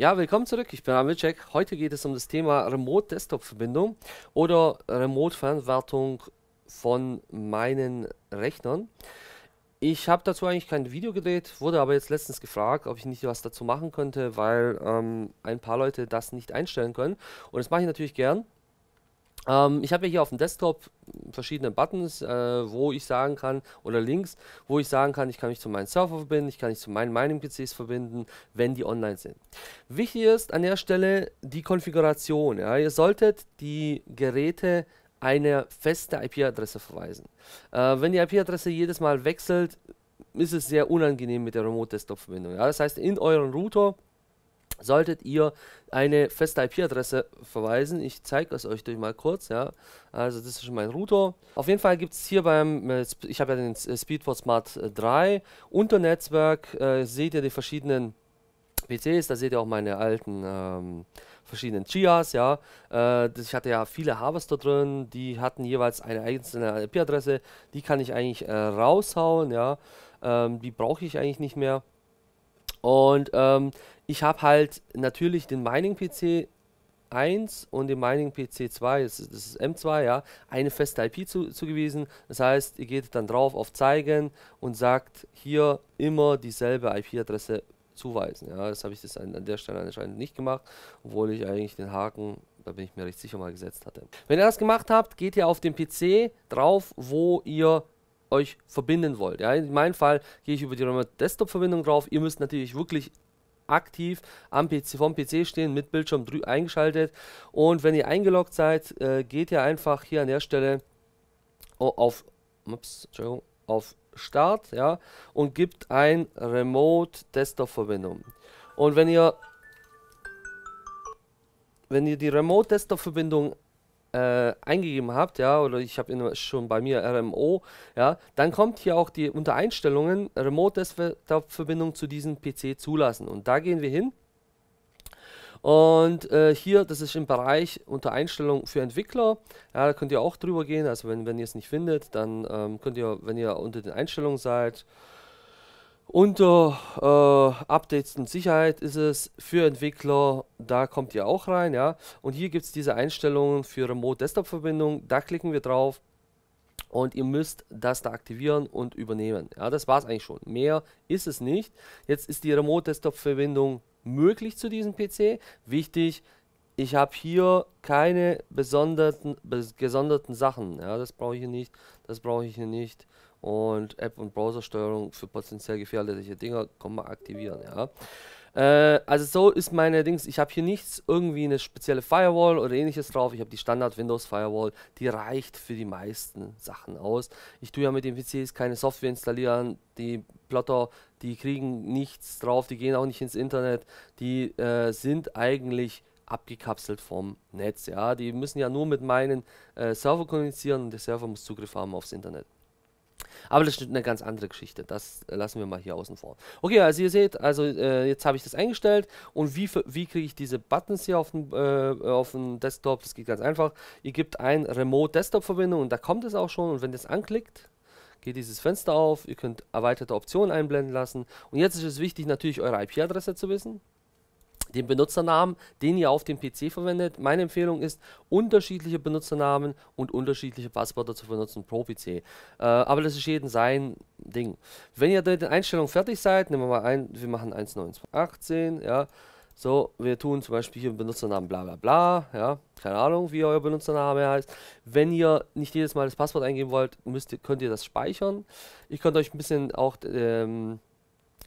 Ja, willkommen zurück. Ich bin Amilcek. Heute geht es um das Thema Remote Desktop Verbindung oder Remote Fernwartung von meinen Rechnern. Ich habe dazu eigentlich kein Video gedreht, wurde aber jetzt letztens gefragt, ob ich nicht was dazu machen könnte, weil ähm, ein paar Leute das nicht einstellen können. Und das mache ich natürlich gern. Ähm, ich habe ja hier auf dem Desktop verschiedene Buttons, äh, wo ich sagen kann, oder Links, wo ich sagen kann, ich kann mich zu meinem Server verbinden, ich kann mich zu meinen Mining-PCs verbinden, wenn die online sind. Wichtig ist an der Stelle die Konfiguration. Ja? Ihr solltet die Geräte eine feste IP-Adresse verweisen. Äh, wenn die IP-Adresse jedes Mal wechselt, ist es sehr unangenehm mit der Remote-Desktop-Verbindung. Ja? Das heißt, in euren Router solltet ihr eine feste IP-Adresse verweisen. Ich zeige es euch durch mal kurz, ja. Also das ist schon mein Router. Auf jeden Fall gibt es hier beim, äh, ich habe ja den äh, Speedport Smart 3, äh, unter Netzwerk äh, seht ihr die verschiedenen PCs, da seht ihr auch meine alten ähm, verschiedenen Chias, ja. Äh, ich hatte ja viele Harvester drin, die hatten jeweils eine einzelne IP-Adresse, die kann ich eigentlich äh, raushauen, ja. Ähm, die brauche ich eigentlich nicht mehr. Und ähm, ich habe halt natürlich den Mining PC 1 und dem Mining PC 2, das ist, das ist M2, ja, eine feste IP zu, zugewiesen. Das heißt, ihr geht dann drauf auf Zeigen und sagt hier immer dieselbe IP-Adresse zuweisen. Ja, das habe ich das an, an, der Stelle anscheinend nicht gemacht, obwohl ich eigentlich den Haken, da bin ich mir recht sicher mal gesetzt hatte. Wenn ihr das gemacht habt, geht ihr auf den PC drauf, wo ihr euch verbinden wollt. Ja, in meinem Fall gehe ich über die Römer Desktop-Verbindung drauf. Ihr müsst natürlich wirklich aktiv am PC, vom PC stehen, mit Bildschirm eingeschaltet. Und wenn ihr eingeloggt seid, äh, geht ihr einfach hier an der Stelle oh, auf, ups, auf Start ja, und gibt ein Remote Desktop-Verbindung. Und wenn ihr, wenn ihr die Remote Desktop-Verbindung äh, eingegeben habt, ja, oder ich habe schon bei mir RMO, ja, dann kommt hier auch die unter Einstellungen Remote Desktop Verbindung zu diesem PC zulassen und da gehen wir hin. Und äh, hier, das ist im Bereich unter Einstellung für Entwickler. Ja, da könnt ihr auch drüber gehen. Also wenn, wenn ihr es nicht findet, dann ähm, könnt ihr, wenn ihr unter den Einstellungen seid, unter äh, Updates und Sicherheit ist es für Entwickler, da kommt ihr auch rein, ja. Und hier gibt es diese Einstellungen für Remote Desktop Verbindung, da klicken wir drauf und ihr müsst das da aktivieren und übernehmen. Ja, das war es eigentlich schon. Mehr ist es nicht. Jetzt ist die Remote Desktop Verbindung möglich zu diesem PC. Wichtig, ich habe hier keine besonderten, gesonderten Sachen. Ja, das brauche ich hier nicht. Das brauche ich hier nicht und App- und Browsersteuerung für potenziell gefährliche Dinge Dinger, Komma aktivieren, ja. Äh, also so ist meine Dings, ich habe hier nichts, irgendwie eine spezielle Firewall oder ähnliches drauf, ich habe die Standard Windows Firewall, die reicht für die meisten Sachen aus. Ich tue ja mit den PCs keine Software installieren, die Plotter, die kriegen nichts drauf, die gehen auch nicht ins Internet, die äh, sind eigentlich abgekapselt vom Netz, ja, die müssen ja nur mit meinen äh, Server kommunizieren und der Server muss Zugriff haben aufs Internet. Aber das ist eine ganz andere Geschichte. Das äh, lassen wir mal hier außen vor. Okay, also ihr seht, also äh, jetzt habe ich das eingestellt. Und wie, wie kriege ich diese Buttons hier auf dem, äh, auf dem Desktop? Das geht ganz einfach. Ihr gebt ein Remote Desktop Verbindung und da kommt es auch schon. Und wenn ihr es anklickt, geht dieses Fenster auf. Ihr könnt erweiterte Optionen einblenden lassen. Und jetzt ist es wichtig, natürlich eure IP-Adresse zu wissen den Benutzernamen, den ihr auf dem PC verwendet. Meine Empfehlung ist, unterschiedliche Benutzernamen und unterschiedliche Passwörter zu benutzen pro PC. Äh, aber das ist jedem sein Ding. Wenn ihr mit den Einstellungen fertig seid, nehmen wir mal ein, wir machen 1.9.18, ja. So, wir tun zum Beispiel hier Benutzernamen bla bla bla, ja, keine Ahnung, wie euer Benutzername heißt. Wenn ihr nicht jedes Mal das Passwort eingeben wollt, müsst, könnt ihr das speichern. Ich könnte euch ein bisschen auch ähm,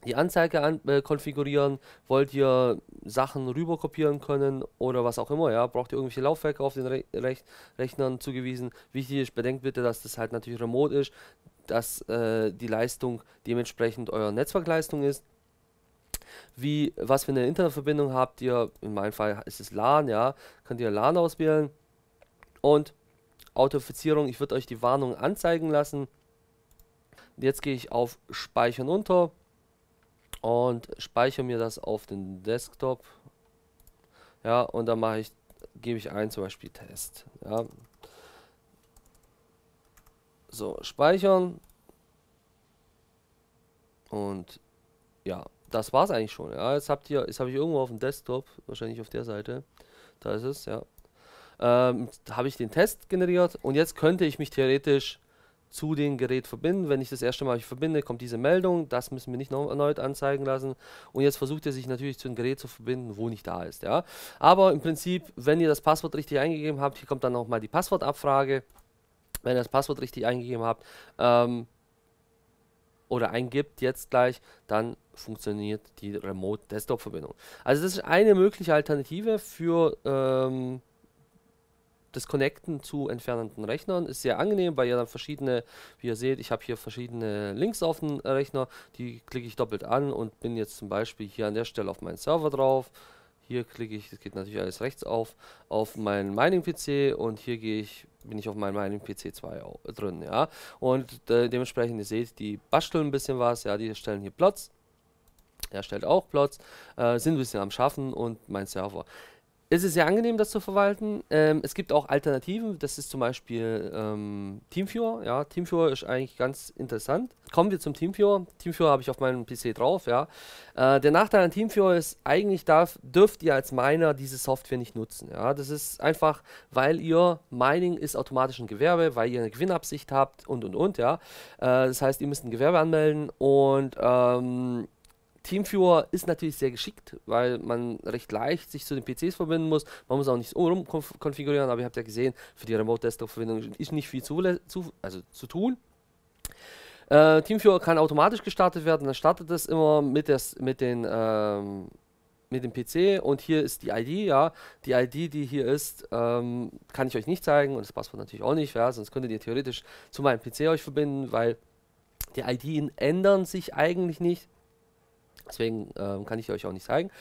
die Anzeige an, äh, konfigurieren, wollt ihr Sachen rüber kopieren können oder was auch immer, ja, braucht ihr irgendwelche Laufwerke auf den Re Rech Rechnern zugewiesen. Wichtig ist, bedenkt bitte, dass das halt natürlich remote ist, dass äh, die Leistung dementsprechend eure Netzwerkleistung ist. Wie, was für eine Internetverbindung habt ihr, in meinem Fall ist es LAN, ja, könnt ihr LAN auswählen und Authentifizierung, ich würde euch die Warnung anzeigen lassen. Jetzt gehe ich auf Speichern unter und speichere mir das auf den Desktop. Ja, und dann mache ich, gebe ich ein zum Beispiel Test. Ja. So, speichern. Und ja, das war es eigentlich schon. Ja, jetzt habt ihr, jetzt habe ich irgendwo auf dem Desktop, wahrscheinlich auf der Seite, da ist es, ja, ähm, habe ich den Test generiert und jetzt könnte ich mich theoretisch zu dem Gerät verbinden. Wenn ich das erste Mal verbinde, kommt diese Meldung. Das müssen wir nicht noch erneut anzeigen lassen. Und jetzt versucht er sich natürlich zu dem Gerät zu verbinden, wo nicht da ist. Ja? Aber im Prinzip, wenn ihr das Passwort richtig eingegeben habt, hier kommt dann nochmal die Passwortabfrage. Wenn ihr das Passwort richtig eingegeben habt ähm, oder eingibt jetzt gleich, dann funktioniert die Remote-Desktop-Verbindung. Also das ist eine mögliche Alternative für... Ähm, das Connecten zu entfernenden Rechnern ist sehr angenehm, weil ihr dann verschiedene, wie ihr seht, ich habe hier verschiedene Links auf dem Rechner, die klicke ich doppelt an und bin jetzt zum Beispiel hier an der Stelle auf meinen Server drauf. Hier klicke ich, das geht natürlich alles rechts auf, auf meinen Mining-PC und hier gehe ich, bin ich auf meinem Mining-PC 2 äh, drin, ja. Und äh, dementsprechend, ihr seht, die basteln ein bisschen was, ja, die stellen hier Plots. Er stellt auch Plots, äh, sind ein bisschen am Schaffen und mein Server ist es sehr angenehm, das zu verwalten. Ähm, es gibt auch Alternativen, das ist zum Beispiel ähm, Teamviewer. Ja, Teamviewer ist eigentlich ganz interessant. Kommen wir zum Teamviewer. Teamviewer habe ich auf meinem PC drauf, ja. Äh, der Nachteil an Teamviewer ist, eigentlich darf, dürft ihr als Miner diese Software nicht nutzen. Ja, das ist einfach, weil ihr Mining ist automatisch ein Gewerbe, weil ihr eine Gewinnabsicht habt und und und, ja. Äh, das heißt, ihr müsst ein Gewerbe anmelden und ähm, Teamviewer ist natürlich sehr geschickt, weil man recht leicht sich zu den PCs verbinden muss. Man muss auch nichts rum konf konfigurieren, aber ihr habt ja gesehen, für die Remote-Desktop-Verbindung ist nicht viel zu, zu, also zu tun. Äh, Teamviewer kann automatisch gestartet werden, dann startet es immer mit, des, mit den... Ähm, mit dem PC und hier ist die ID, ja. Die ID, die hier ist, ähm, kann ich euch nicht zeigen und das Passwort natürlich auch nicht, ja, sonst könntet ihr theoretisch zu meinem PC euch verbinden, weil die IDen ändern sich eigentlich nicht. Deswegen ähm, kann ich euch auch nicht zeigen.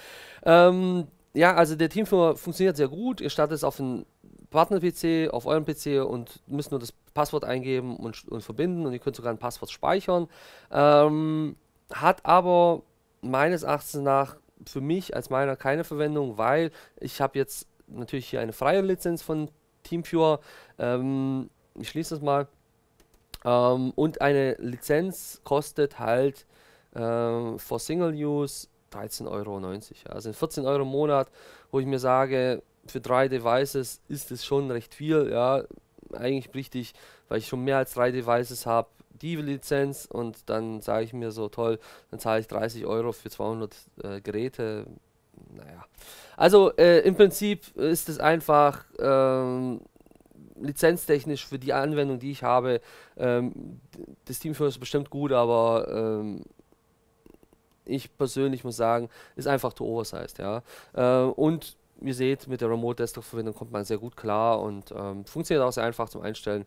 Ähm, ja, also der Teamführer funktioniert sehr gut. Ihr startet es auf den Partner-PC, auf eurem PC und müsst nur das Passwort eingeben und, und verbinden und ihr könnt sogar ein Passwort speichern. Ähm, hat aber meines Erachtens nach für mich als meiner keine Verwendung, weil ich habe jetzt natürlich hier eine freie Lizenz von TeamViewer. Ähm, ich schließe das mal. Ähm, und eine Lizenz kostet halt ähm, for Single Use 13,90 Euro. Also in 14 Euro im Monat, wo ich mir sage, für drei Devices ist es schon recht viel. Ja, eigentlich richtig, weil ich schon mehr als drei Devices habe, die Lizenz und dann sage ich mir so, toll, dann zahle ich 30 Euro für 200 äh, Geräte. Naja. Also äh, im Prinzip ist es einfach ähm, lizenztechnisch für die Anwendung, die ich habe. Ähm, das Team für ist bestimmt gut, aber ähm, ich persönlich muss sagen, ist einfach zu oversized, ja. Äh, und ihr seht, mit der Remote Desktop Verbindung kommt man sehr gut klar und ähm, funktioniert auch sehr einfach zum Einstellen.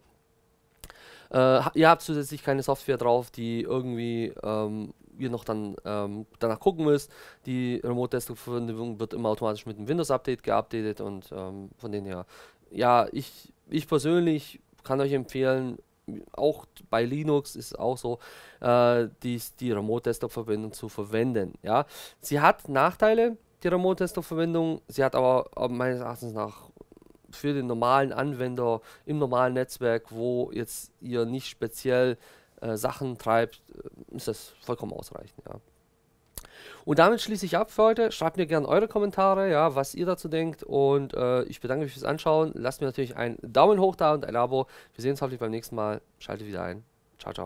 Äh, ihr habt zusätzlich keine Software drauf, die irgendwie ähm, ihr noch dann ähm, danach gucken müsst. Die Remote Desktop Verbindung wird immer automatisch mit dem Windows Update geupdatet und ähm, von denen her, ja, ich, ich persönlich kann euch empfehlen, auch bei Linux ist es auch so, äh, die, die Remote-Desktop-Verbindung zu verwenden. Ja? Sie hat Nachteile, die Remote-Desktop-Verbindung, sie hat aber, aber äh, meines Erachtens nach für den normalen Anwender im normalen Netzwerk, wo jetzt ihr nicht speziell äh, Sachen treibt, äh, ist das vollkommen ausreichend. Ja. Und damit schließe ich ab für heute. Schreibt mir gerne eure Kommentare, ja, was ihr dazu denkt. Und äh, ich bedanke mich fürs Anschauen. Lasst mir natürlich einen Daumen hoch da und ein Abo. Wir sehen uns hoffentlich beim nächsten Mal. Schaltet wieder ein. Ciao, ciao.